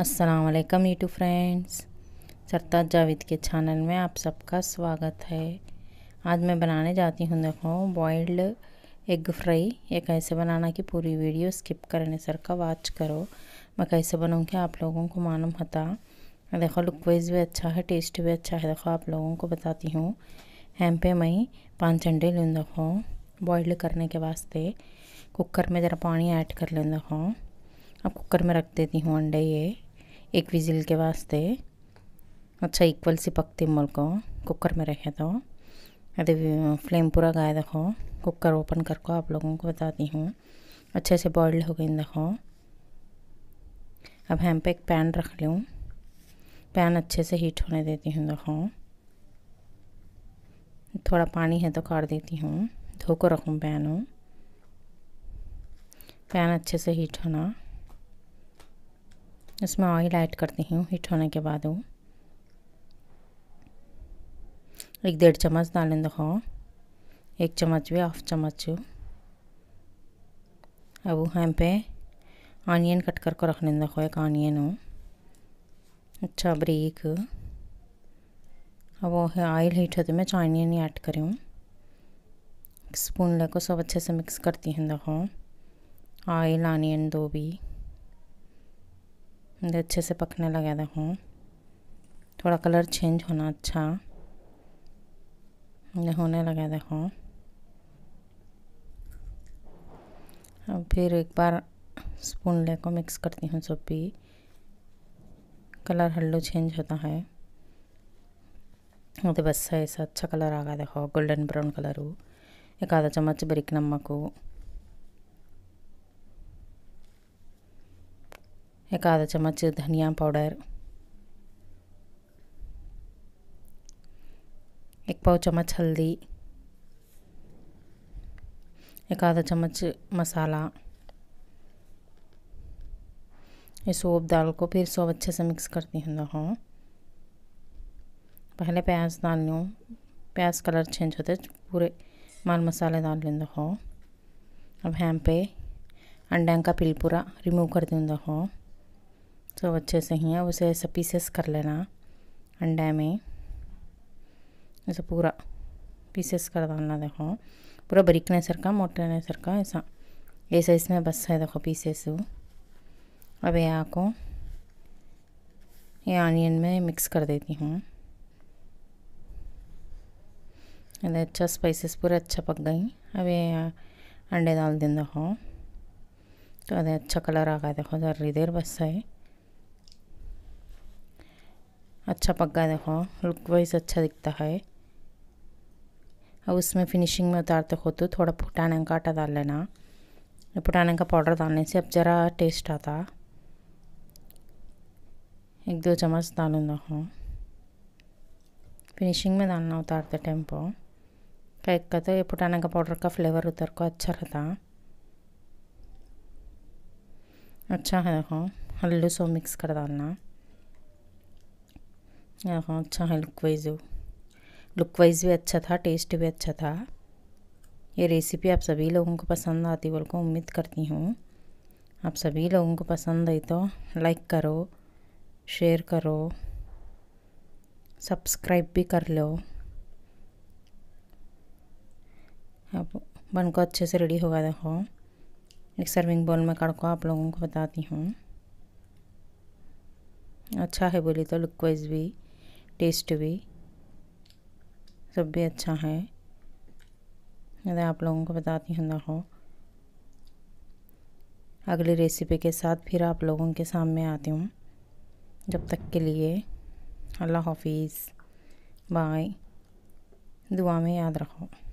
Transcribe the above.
अस्सलाम YouTube friends सरताज जावेद के channel में आप सबका स्वागत है आज मैं बनाने जाती हूँ देखो बॉइल्ड एग फ्राई ये कैसे बनाना की पूरी वीडियो स्किप करने सर का वॉच करो मैं कैसे बनाऊँगी आप लोगों को मालूम होता देखो लुक वाइज भी अच्छा है टेस्ट भी अच्छा है देखो आप लोगों को बताती हूँ हैम पे मैं पाँच अंडे लूँ देखो बॉयल करने के वास्ते कुकर में ज़रा पानी ऐड कर लें देखो अब कुकर में रख देती हूँ अंडे ये एक विजिल के वास्ते अच्छा इक्वल से సి పక్తి को कुकर में रखे तो अरे फ्लेम पूरा गाय देखो कुकर ओपन करको आप लोगों को बताती हूँ अच्छे से बॉयल हो गई देखो अब हम पे एक पैन रख लूँ पैन अच्छे से हीट होने देती हूँ देखो थोड़ा पानी है तो काट देती हूँ धो को रखूँ पैन पैन अच्छे से हीट होना इसमें ऑयल ऐड करती हूँ हीट होने के बाद वो एक डेढ़ चम्मच डालें दिखाओ एक चम्मच भी हाफ चम्मच अब हम पे ऑनियन कट करके रख लें देखो एक ऑनियन अच्छा ब्रेक अब वो है ऑयल हीट होते मैं ऑनियन ही ऐड करी हूँ स्पून लेकर सब अच्छे से मिक्स करती हूँ देखो ऑयल ऑनियन दो भी अच्छे से पकने लगा देखो थोड़ा कलर चेंज होना अच्छा होने लगा देखो अब फिर एक बार स्पून ले को मिक्स करती हूँ सब भी कलर हल्लो चेंज होता है तो बस ऐसा अच्छा कलर आ गया देखो गोल्डन ब्राउन कलर एक आधा चम्मच बरीक नमक एक आधा चम्मच धनिया पाउडर एक पाव चम्मच हल्दी एक आधा चम्मच मसाला ये सोप दाल को फिर सोप अच्छे से मिक्स करती हूँ पहले प्याज डाल लूँ प्याज कलर चेंज होते पूरे माल मसाले डाल लें अब हम पे अंडा का पिलपुरा रिमूव कर दूँ सब तो अच्छे से ही है उसे ऐसे पीसेस कर लेना अंडे में ऐसा पूरा पीसेस कर डालना देखो पूरा बरीक नहीं सरका मोटे नहीं सरका ऐसा ऐसा इसमें बस है देखो पीसेस अब यहाँ को ये आनियन में मिक्स कर देती हूँ अरे अच्छा स्पाइसेस पूरे अच्छा पक गई अब ये अंडे डाल दें देखो तो अरे अच्छा कलर आ गया देखो जर्री देर बस है अच्छा पक्का देखो लुक वाइज अच्छा दिखता है अब उसमें फिनिशिंग में उतारते हो तो थोड़ा फुटाने का आटा डाल लेना फुटाने का पाउडर डालने से अब ज़रा टेस्ट आता एक दो चम्मच डालू देखो फिनिशिंग में डालना उतारते टाइम पर कैक का तो ये फुटाने का पाउडर का फ्लेवर उतर को अच्छा रहता अच्छा है देखो हल्लू सो मिक्स कर डालना हाँ अच्छा है लुक वाइज लुक वाइज भी अच्छा था टेस्ट भी अच्छा था ये रेसिपी आप सभी लोगों को पसंद आती बोल को उम्मीद करती हूँ आप सभी लोगों को पसंद आई तो लाइक करो शेयर करो सब्सक्राइब भी कर लो अब बन को अच्छे से रेडी होगा देखो एक सर्विंग बोल में कड़को आप लोगों को बताती हूँ अच्छा है बोली तो लुक वाइज भी टेस्ट भी सब भी अच्छा है मैं आप लोगों को बताती हूँ ना हो अगली रेसिपी के साथ फिर आप लोगों के सामने आती हूँ जब तक के लिए अल्लाह हाफिज़ बाय दुआ में याद रखो